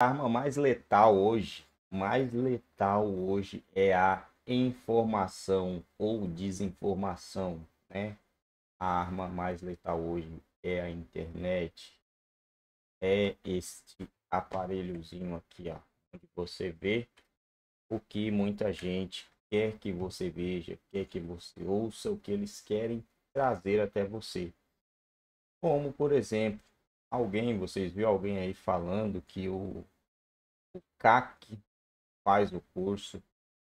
arma mais letal hoje, mais letal hoje é a informação ou desinformação, né? A arma mais letal hoje é a internet, é este aparelhozinho aqui, ó, onde você vê o que muita gente quer que você veja, quer que você ouça, o que eles querem trazer até você. Como, por exemplo, alguém, vocês viram alguém aí falando que o, o CAC faz o curso,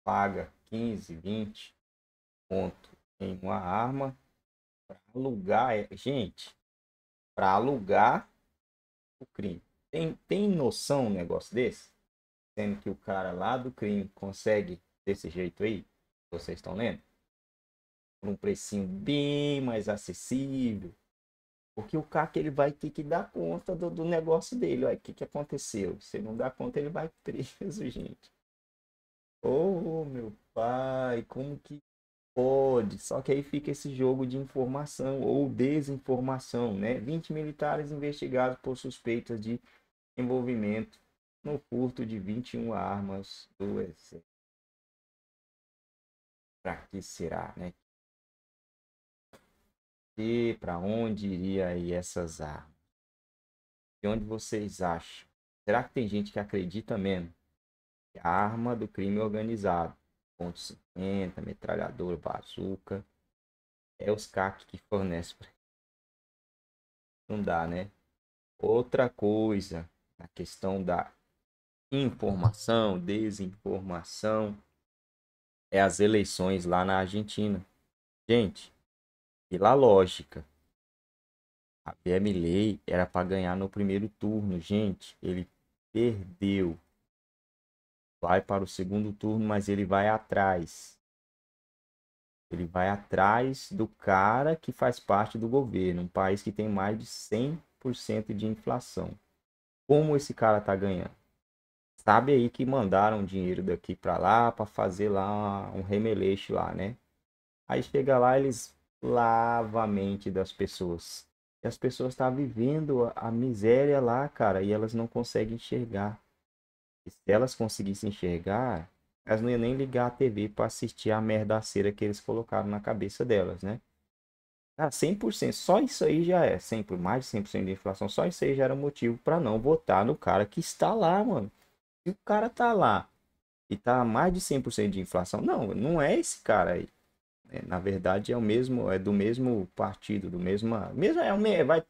paga 15, 20 ponto em uma arma para alugar, gente, para alugar o crime. Tem, tem noção um negócio desse? Sendo que o cara lá do crime consegue desse jeito aí, vocês estão lendo? Por um precinho bem mais acessível. Porque o que ele vai ter que dar conta do, do negócio dele. O que, que aconteceu? Se não dá conta, ele vai preso, gente. Oh, meu pai, como que pode? Só que aí fica esse jogo de informação ou desinformação, né? 20 militares investigados por suspeitas de envolvimento no furto de 21 armas do exército. Para que será, né? ser, para onde iria aí essas armas? de onde vocês acham? Será que tem gente que acredita mesmo? Que a arma do crime organizado, ponto 50, metralhador, bazuca, é os CAC que fornecem para Não dá, né? Outra coisa, a questão da informação, desinformação, é as eleições lá na Argentina. Gente, pela lógica, Javier Lei era para ganhar no primeiro turno, gente. Ele perdeu. Vai para o segundo turno, mas ele vai atrás. Ele vai atrás do cara que faz parte do governo, um país que tem mais de 100% de inflação. Como esse cara tá ganhando? Sabe aí que mandaram dinheiro daqui para lá para fazer lá um remeleixo lá, né? Aí chega lá, eles lava a mente das pessoas. E as pessoas estão tá vivendo a miséria lá, cara, e elas não conseguem enxergar. E se elas conseguissem enxergar, elas não iam nem ligar a TV para assistir a merda cera que eles colocaram na cabeça delas, né? Ah, cara, 100%, só isso aí já é, sempre mais de 100% de inflação, só isso aí já era motivo para não votar no cara que está lá, mano. E o cara tá lá e tá mais de 100% de inflação, não, não é esse cara aí. É, na verdade, é o mesmo, é do mesmo partido, do mesmo. mesmo é, uma, vai,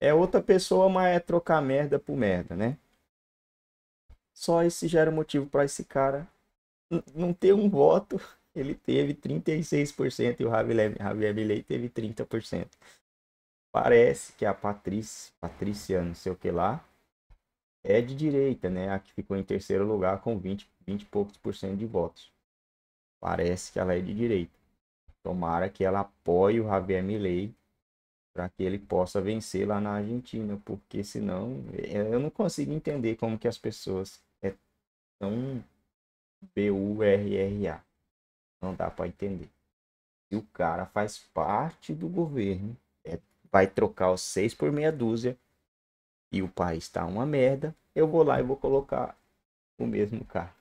é outra pessoa, mas é trocar merda por merda, né? Só esse gera motivo para esse cara não ter um voto. Ele teve 36% e o Javier, Javier Milei teve 30%. Parece que a Patrícia, Patrícia não sei o que lá, é de direita, né? A que ficou em terceiro lugar com 20, 20 e poucos por cento de votos. Parece que ela é de direita. Tomara que ela apoie o Javier Milei para que ele possa vencer lá na Argentina, porque senão eh, eu não consigo entender como que as pessoas é tão BURRA. Não dá para entender. E o cara faz parte do governo, é, vai trocar os seis por meia dúzia e o país está uma merda, eu vou lá e vou colocar o mesmo cara.